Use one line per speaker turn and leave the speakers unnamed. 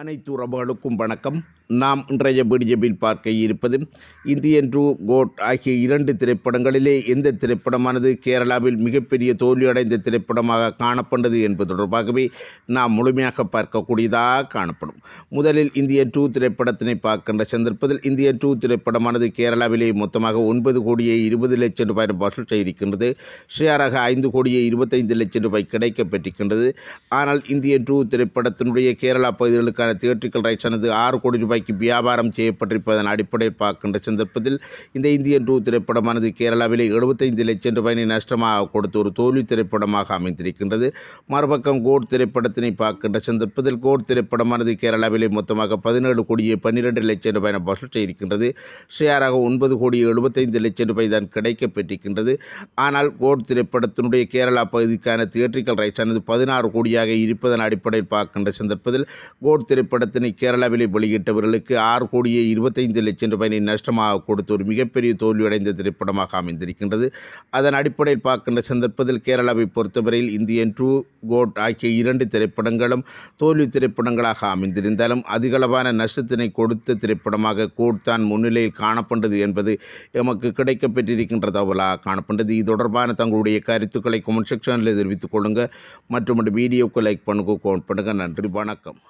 அனைத்து உறவுகளுக்கும் வணக்கம் நாம் இன்றைய பிடிஜபில் பார்க்க இருப்பது இந்தியன் டு கோட் ஆகிய இரண்டு திரைப்படங்களிலே எந்த திரைப்படமானது கேரளாவில் மிகப்பெரிய தோல்வியடைந்த திரைப்படமாக காணப்பட்டது என்பது தொடர்பாகவே நாம் முழுமையாக பார்க்கக்கூடியதாக காணப்படும் முதலில் இந்தியன் டூ திரைப்படத்தினை பார்க்கின்ற சந்தர்ப்பத்தில் இந்தியன் டூ திரைப்படமானது கேரளாவிலே மொத்தமாக ஒன்பது கோடியே இருபது லட்சம் ரூபாய் வசூல் செய்திருக்கின்றது ஷேராக ஐந்து கோடியே இருபத்தைந்து லட்சம் ரூபாய் கிடைக்கப்பெற்றிருக்கின்றது ஆனால் இந்தியன் டூ திரைப்படத்தினுடைய கேரளா பகுதிகளுக்கான தியேட்ரிக்கல் ரைட்ஸ் ஆனது ஆறு கோடி ரூபாய்க்கு வியாபாரம் செய்யப்பட்டிருப்பதன் அடிப்படையில் பார்க்கின்ற சந்தர்ப்பத்தில் இந்த இந்தியன் டூ திரைப்படமானது கேரளாவிலே எழுபத்தைந்து லட்சம் ரூபாயினை நஷ்டமாக கொடுத்த ஒரு தோல்வி திரைப்படமாக அமைந்திருக்கின்றது மறுபக்கம் கோட் திரைப்படத்தினை பார்க்கின்ற சந்தர்ப்பத்தில் கோட் திரைப்படமானது கேரளாவிலே மொத்தமாக பதினேழு கோடியே பன்னிரெண்டு லட்சம் ரூபாய் வசூல் செய்திருக்கின்றது ஷேராக ஒன்பது கோடி எழுபத்தைந்து லட்சம் ரூபாய் தான் கிடைக்கப்பட்டிருக்கின்றது ஆனால் கோட் திரைப்படத்தினுடைய கேரளா பகுதிக்கான ரைட்ஸ் ஆனது பதினாறு கோடியாக இருப்பதன் அடிப்படையில் பார்க்கின்ற சந்தர்ப்பத்தில் கோட் திரைப்படத்தினை கேரளாவிலே வெளியிட்டவர்களுக்கு ஆறு கோடியே இருபத்தைந்து லட்சம் ரூபாயினை நஷ்டமாக கொடுத்து ஒரு மிகப்பெரிய தோல்வியடைந்த திரைப்படமாக அமைந்திருக்கின்றது அதன் அடிப்படையில் பார்க்கின்ற சந்தர்ப்பத்தில் கேரளாவை பொறுத்தவரையில் இந்தியன் டூ கோட் ஆகிய இரண்டு திரைப்படங்களும் தோல்வி திரைப்படங்களாக அமைந்திருந்தாலும் அதிகளவான நஷ்டத்தினை கொடுத்த திரைப்படமாக கோட் தான் முன்னிலையில் காணப்பட்டது என்பது எமக்கு கிடைக்கப்பெற்றிருக்கின்ற தகவலாக காணப்பட்டது இது தொடர்பான தங்களுடைய கருத்துக்களை கொமெண்ட் செக்ஷனில் தெரிவித்துக் கொள்ளுங்கள் மற்றும் வீடியோக்கு லைக் பண்ணுங்க கோன் பண்ணுங்கள் நன்றி வணக்கம்